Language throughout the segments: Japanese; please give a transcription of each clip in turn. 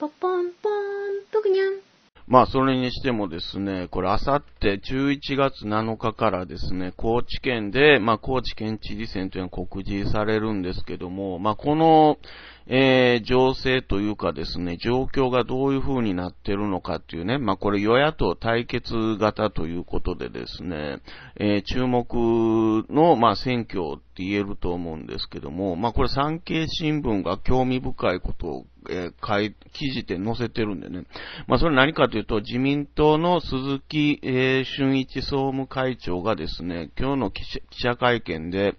ポポンポン、ぷぐにゃん。まあ、それにしてもですね、これ、あさって11月7日からですね、高知県で、まあ、高知県知事選というのは告示されるんですけども、まあ、この、えー、情勢というかですね、状況がどういうふうになってるのかっていうね、まあ、これ、与野党対決型ということでですね、えー、注目の、まあ、選挙って言えると思うんですけども、まあ、これ、産経新聞が興味深いことをえー、書い、記事で載せてるんでね。まあ、それ何かというと、自民党の鈴木、えー、俊一総務会長がですね、今日の記者会見で、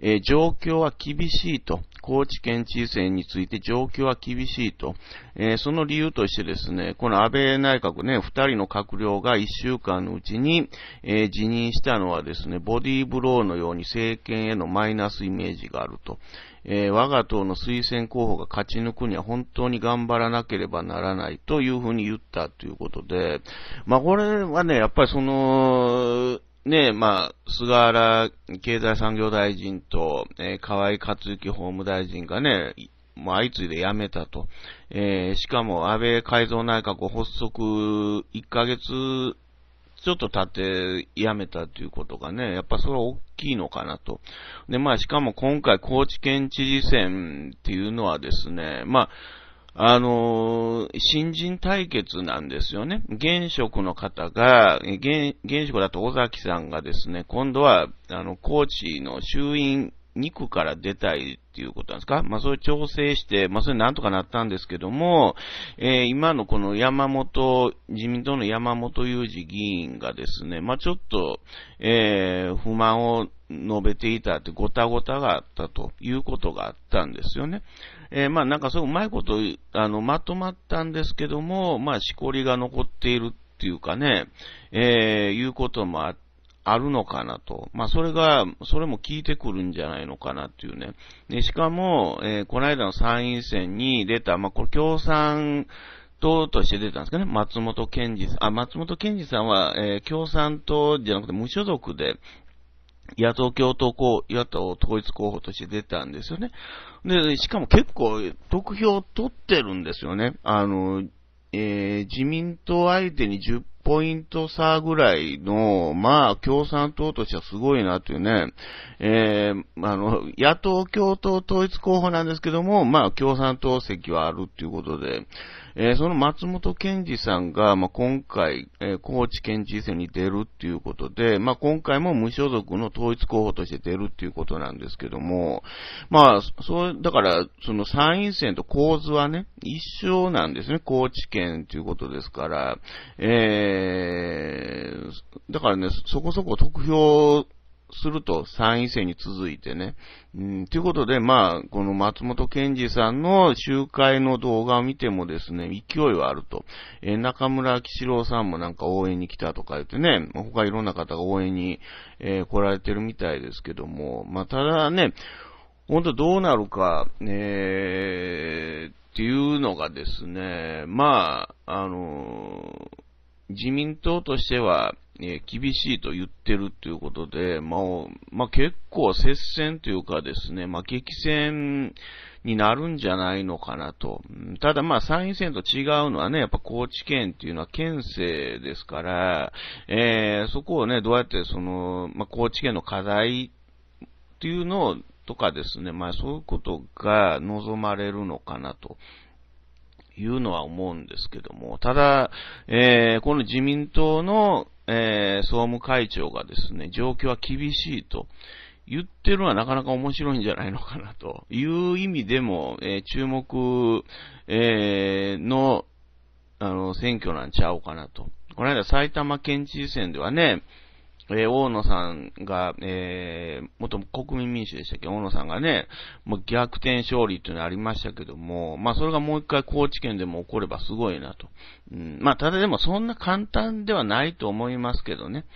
えー、状況は厳しいと、高知県知事選について状況は厳しいと、えー、その理由としてですね、この安倍内閣ね、二人の閣僚が一週間のうちに、えー、辞任したのはですね、ボディーブローのように政権へのマイナスイメージがあると。えー、我が党の推薦候補が勝ち抜くには本当に頑張らなければならないというふうに言ったということで、まあこれはね、やっぱりその、ねえ、まあ、菅原経済産業大臣と、えー、河井克行法務大臣がね、もう相次いで辞めたと。えー、しかも安倍改造内閣発足1ヶ月ちょっと立てやめたということがね、やっぱそれは大きいのかなと。で、まあしかも今回高知県知事選っていうのはですね、まあ、あのー、新人対決なんですよね。現職の方が、現現職だと尾崎さんがですね、今度は、あの、高知の衆院肉から出たいっていうことなんですかまあ、それ調整して、まあ、それなんとかなったんですけども、えー、今のこの山本、自民党の山本雄二議員がですね、まあ、ちょっと、えー、不満を述べていたってごたごたがあったということがあったんですよね。えー、まあ、なんかそううまいこと、あの、まとまったんですけども、まあ、しこりが残っているっていうかね、えー、いうこともあっあるのかなと。まあ、それが、それも効いてくるんじゃないのかなっていうね。で、しかも、えー、この間の参院選に出た、まあ、これ共産党として出たんですかね。松本健二さん、あ、松本健二さんは、えー、共産党じゃなくて無所属で、野党共闘候、野党統一候補として出たんですよね。で、しかも結構、得票取ってるんですよね。あの、えー、自民党相手に10ポイント差ぐらいの、まあ、共産党としてはすごいなというね、えー、あの、野党共闘統一候補なんですけども、まあ、共産党席はあるっていうことで、えー、その松本健二さんが、まあ、今回、えー、高知県知事選に出るっていうことで、まあ、今回も無所属の統一候補として出るっていうことなんですけども、まあ、そう、だから、その参院選と構図はね、一緒なんですね、高知県ということですから、えー、だからね、そこそこ得票すると、3位選に続いてね。うん、ということで、まあ、この松本健二さんの集会の動画を見てもですね、勢いはあると。え中村吉郎さんもなんか応援に来たとか言ってね、他いろんな方が応援に、えー、来られてるみたいですけども、まあ、ただね、本当どうなるか、えー、っていうのがですね、まあ、あのー、自民党としては、え厳しいと言ってるということで、まあ、まあ、結構接戦というかですね、まあ、激戦になるんじゃないのかなと。ただまあ、参院選と違うのはね、やっぱ高知県っていうのは県政ですから、えー、そこをね、どうやってその、まあ、高知県の課題っていうのを、とかですね、まあそういうことが望まれるのかなと。いうのは思うんですけども、ただ、えー、この自民党のえー、総務会長がですね、状況は厳しいと言ってるのはなかなか面白いんじゃないのかなという意味でも、えー、注目、えー、の、あの、選挙なんちゃうかなと。この間埼玉県知事選ではね、えー、大野さんが、えー、元国民民主でしたっけ大野さんがね、もう逆転勝利っていうのありましたけども、まあそれがもう一回高知県でも起こればすごいなと。うん、まあただでもそんな簡単ではないと思いますけどね。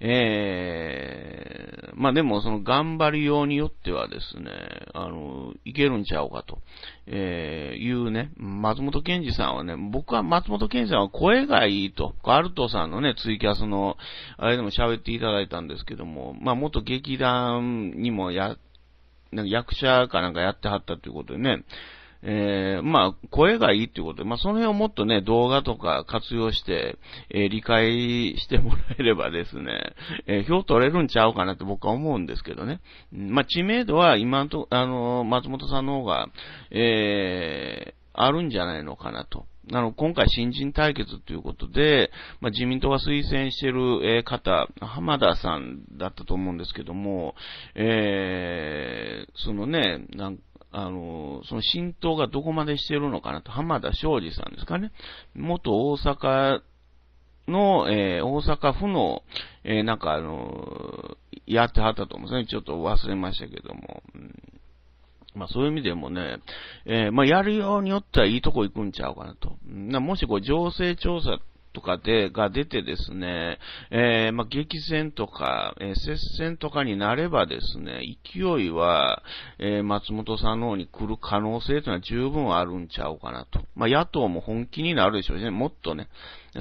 えーまあでも、その頑張りようによってはですね、あの、いけるんちゃうかと、えー、いうね、松本健二さんはね、僕は松本健二さんは声がいいと、アルトさんのね、ツイキャスの、あれでも喋っていただいたんですけども、まあ元劇団にもや、なんか役者かなんかやってはったということでね、えー、まあ、声がいいっていうことで、まあ、その辺をもっとね、動画とか活用して、えー、理解してもらえればですね、えー、票取れるんちゃうかなって僕は思うんですけどね。まあ、知名度は今と、あの、松本さんの方が、えあるんじゃないのかなと。あの、今回新人対決ということで、まあ、自民党が推薦してる、え方、浜田さんだったと思うんですけども、えー、そのね、なんあの、その浸透がどこまでしてるのかなと、浜田昌司さんですかね。元大阪の、えー、大阪府の、えー、なんかあのやってはったと思うんですね。ちょっと忘れましたけども。うんまあそういう意味でもね、えー、まあやるようによってはいいとこ行くんちゃうかなと。なもしこう情勢調査とかで、が出てですね、えー、まあ、激戦とか、えー、接戦とかになればですね、勢いは、えー、松本さんの方に来る可能性というのは十分あるんちゃうかなと。まあ、野党も本気になるでしょうね。もっとね、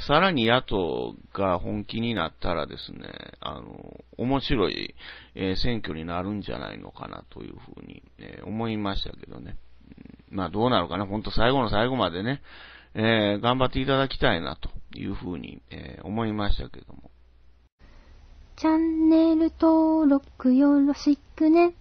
さらに野党が本気になったらですね、あの、面白い、え選挙になるんじゃないのかなというふうに、え思いましたけどね。まあどうなるかな、本当最後の最後までね、えー、頑張っていただきたいなというふうに、えー、思いましたけども。チャンネル登録よろしくね。